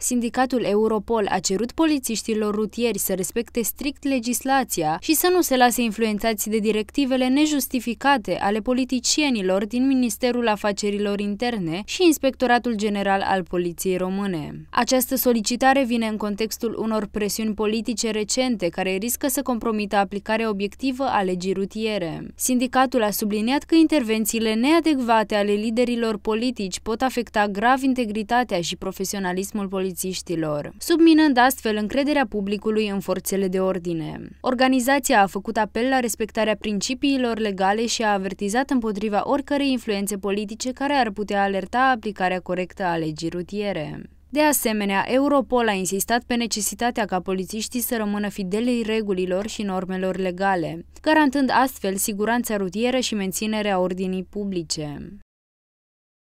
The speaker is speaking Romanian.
Sindicatul Europol a cerut polițiștilor rutieri să respecte strict legislația și să nu se lase influențați de directivele nejustificate ale politicienilor din Ministerul Afacerilor Interne și Inspectoratul General al Poliției Române. Această solicitare vine în contextul unor presiuni politice recente care riscă să compromită aplicarea obiectivă a legii rutiere. Sindicatul a subliniat că intervențiile neadecvate ale liderilor politici pot afecta grav integritatea și profesionalismul politic polițiștilor, subminând astfel încrederea publicului în forțele de ordine. Organizația a făcut apel la respectarea principiilor legale și a avertizat împotriva oricărei influențe politice care ar putea alerta aplicarea corectă a legii rutiere. De asemenea, Europol a insistat pe necesitatea ca polițiștii să rămână fidelei regulilor și normelor legale, garantând astfel siguranța rutieră și menținerea ordinii publice.